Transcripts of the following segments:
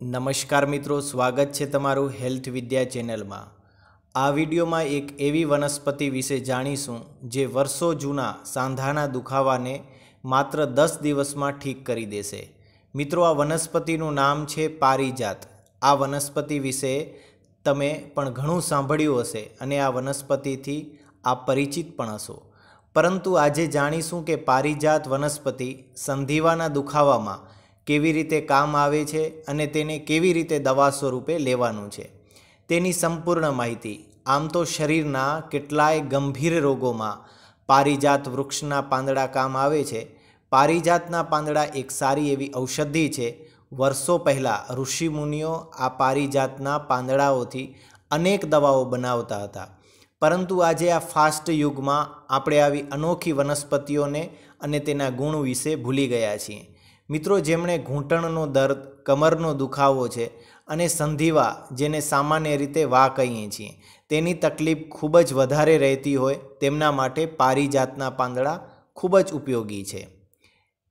નમસ્કાર મિત્રો સ્વાગત છે તમારું હેલ્થ વિદ્યા ચેનલમાં આ વિડીયોમાં એક એવી વનસ્પતિ વિશે જાણીશું જે વર્ષો જૂના સાંધાના દુખાવાને માત્ર દસ દિવસમાં ઠીક કરી દેશે મિત્રો આ વનસ્પતિનું નામ છે પારિજાત આ વનસ્પતિ વિશે તમે પણ ઘણું સાંભળ્યું હશે અને આ વનસ્પતિથી આ પરિચિત પણ હશો પરંતુ આજે જાણીશું કે પારિજાત વનસ્પતિ સંધિવાના દુખાવામાં કેવી રીતે કામ આવે છે અને તેને કેવી રીતે દવા સ્વરૂપે લેવાનું છે તેની સંપૂર્ણ માહિતી આમ તો શરીરના કેટલાય ગંભીર રોગોમાં પારિજાત વૃક્ષના પાંદડા કામ આવે છે પારિજાતના પાંદડા એક સારી એવી ઔષધિ છે વર્ષો પહેલાં ઋષિમુનિઓ આ પારિજાતના પાંદડાઓથી અનેક દવાઓ બનાવતા હતા પરંતુ આજે આ ફાસ્ટ યુગમાં આપણે આવી અનોખી વનસ્પતિઓને અને તેના ગુણ વિશે ભૂલી ગયા છીએ મિત્રો જેમણે ઘૂંટણનો દર્દ કમરનો દુખાવો છે અને સંધિવા જેને સામાન્ય રીતે વા કહીએ છીએ તેની તકલીફ ખૂબ જ વધારે રહેતી હોય તેમના માટે પારિજાતના પાંદડા ખૂબ જ ઉપયોગી છે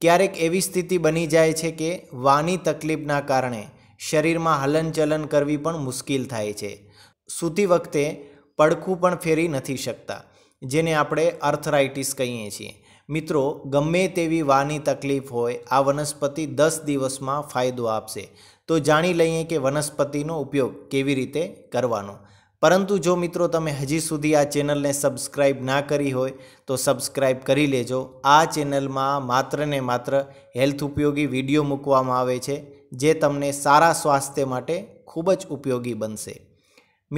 ક્યારેક એવી સ્થિતિ બની જાય છે કે વાની તકલીફના કારણે શરીરમાં હલનચલન કરવી પણ મુશ્કેલ થાય છે સૂતી વખતે પડખું પણ ફેરી નથી શકતા જેને આપણે અર્થરાઇટિસ કહીએ છીએ મિત્રો ગમે તેવી વાની તકલીફ હોય આ વનસ્પતિ દસ દિવસમાં ફાયદો આપશે તો જાણી લઈએ કે વનસ્પતિનો ઉપયોગ કેવી રીતે કરવાનો પરંતુ જો મિત્રો તમે હજી સુધી આ ચેનલને સબસ્ક્રાઇબ ના કરી હોય તો સબસ્ક્રાઇબ કરી લેજો આ ચેનલમાં માત્ર ને માત્ર હેલ્થ ઉપયોગી વિડીયો મૂકવામાં આવે છે જે તમને સારા સ્વાસ્થ્ય માટે ખૂબ જ ઉપયોગી બનશે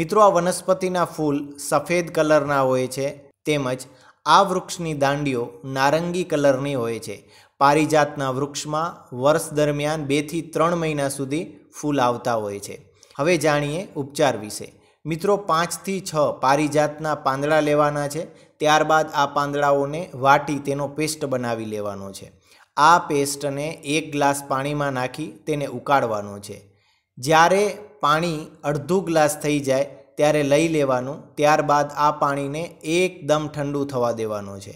મિત્રો આ વનસ્પતિના ફૂલ સફેદ કલરના હોય છે તેમજ આ વૃક્ષની દાંડીઓ નારંગી કલરની હોય છે પારિજાતના વૃક્ષમાં વર્ષ દરમિયાન બેથી ત્રણ મહિના સુધી ફૂલ આવતા હોય છે હવે જાણીએ ઉપચાર વિશે મિત્રો પાંચથી છ પારિજાતના પાંદડા લેવાના છે ત્યારબાદ આ પાંદડાઓને વાટી તેનો પેસ્ટ બનાવી લેવાનો છે આ પેસ્ટને એક ગ્લાસ પાણીમાં નાખી તેને ઉકાળવાનો છે જ્યારે પાણી અડધું ગ્લાસ થઈ જાય ત્યારે લઈ લેવાનું ત્યારબાદ આ પાણીને એકદમ ઠંડુ થવા દેવાનું છે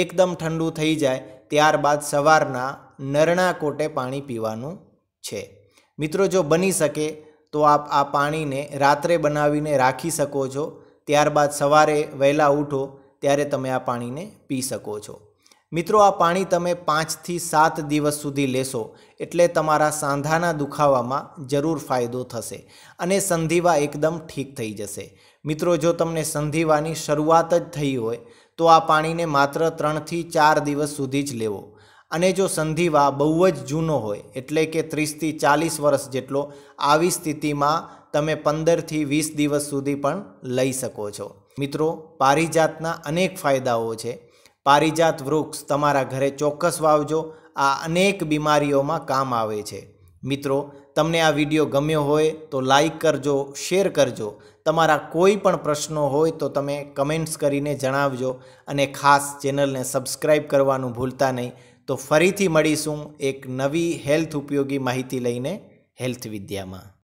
એકદમ ઠંડુ થઈ જાય ત્યારબાદ સવારના નરણા કોટે પાણી પીવાનું છે મિત્રો જો બની શકે તો આપ આ પાણીને રાત્રે બનાવીને રાખી શકો છો ત્યારબાદ સવારે વહેલા ઉઠો ત્યારે તમે આ પાણીને પી શકો છો મિત્રો આ પાણી તમે પાંચથી સાત દિવસ સુધી લેશો એટલે તમારા સાંધાના દુખાવામાં જરૂર ફાયદો થશે અને સંધિવા એકદમ ઠીક થઈ જશે મિત્રો જો તમને સંધિવાની શરૂઆત જ થઈ હોય તો આ પાણીને માત્ર ત્રણથી ચાર દિવસ સુધી જ લેવો અને જો સંધિવા બહુ જ જૂનો હોય એટલે કે ત્રીસથી ચાલીસ વર્ષ જેટલો આવી સ્થિતિમાં તમે પંદરથી વીસ દિવસ સુધી પણ લઈ શકો છો મિત્રો પારિજાતના અનેક ફાયદાઓ છે પારિજાત વૃક્ષ તમારા ઘરે ચોક્કસ વાવજો આ અનેક બીમારીઓમાં કામ આવે છે મિત્રો તમને આ વિડીયો ગમ્યો હોય તો લાઈક કરજો શેર કરજો તમારા કોઈ પણ પ્રશ્નો હોય તો તમે કમેન્ટ્સ કરીને જણાવજો અને ખાસ ચેનલને સબસ્ક્રાઈબ કરવાનું ભૂલતા નહીં તો ફરીથી મળીશું એક નવી હેલ્થ ઉપયોગી માહિતી લઈને હેલ્થ વિદ્યામાં